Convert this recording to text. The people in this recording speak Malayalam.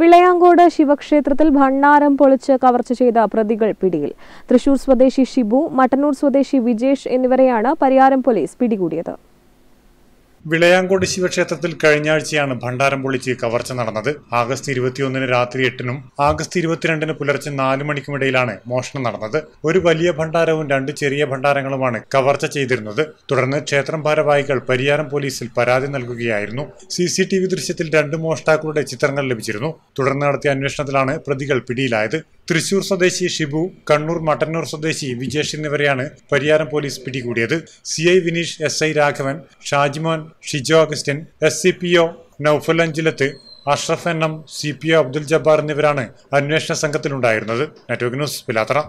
വിളയാങ്കോട് ശിവക്ഷേത്രത്തിൽ ഭണ്ണാരം പൊളിച്ച് കവർച്ച ചെയ്ത പ്രതികൾ പിടിയിൽ തൃശൂർ സ്വദേശി ഷിബു മട്ടന്നൂർ സ്വദേശി വിജേഷ് എന്നിവരെയാണ് പരിയാരം പോലീസ് പിടികൂടിയത് വിളയാങ്കോട് ശിവക്ഷേത്രത്തിൽ കഴിഞ്ഞ ആഴ്ചയാണ് ഭണ്ഡാരം പൊളിച്ച് കവർച്ച നടന്നത് ആഗസ്റ്റ് ഇരുപത്തിയൊന്നിന് രാത്രി എട്ടിനും ആഗസ്റ്റ് ഇരുപത്തിരണ്ടിന് പുലർച്ചെ നാലു മണിക്കുമിടയിലാണ് മോഷണം നടന്നത് ഒരു വലിയ ഭണ്ഡാരവും രണ്ട് ചെറിയ ഭണ്ഡാരങ്ങളുമാണ് കവർച്ച ചെയ്തിരുന്നത് തുടർന്ന് ക്ഷേത്രം ഭാരവാഹികൾ പരിയാരം പോലീസിൽ പരാതി നൽകുകയായിരുന്നു സി സി ടി വി ദൃശ്യത്തിൽ രണ്ട് മോഷ്ടാക്കളുടെ ചിത്രങ്ങൾ ലഭിച്ചിരുന്നു തുടർന്ന് നടത്തിയ അന്വേഷണത്തിലാണ് പ്രതികൾ പിടിയിലായത് തൃശൂർ സ്വദേശി ഷിബു കണ്ണൂർ മട്ടന്നൂർ സ്വദേശി വിജേഷ് എന്നിവരെയാണ് പരിയാരം പോലീസ് പിടികൂടിയത് C I Vineesh S I Raghavan Shajimon Shijo Augustine S C P O Noufal Anjulath Ashraf N M C P O Abdul Jabbar എന്നിവരാണ് അന്വേഷണ സംഘത്തിലുണ്ടായിരുന്നത് നെറ്റ്വർക്ക് ന്യൂസ് പിലാത്ര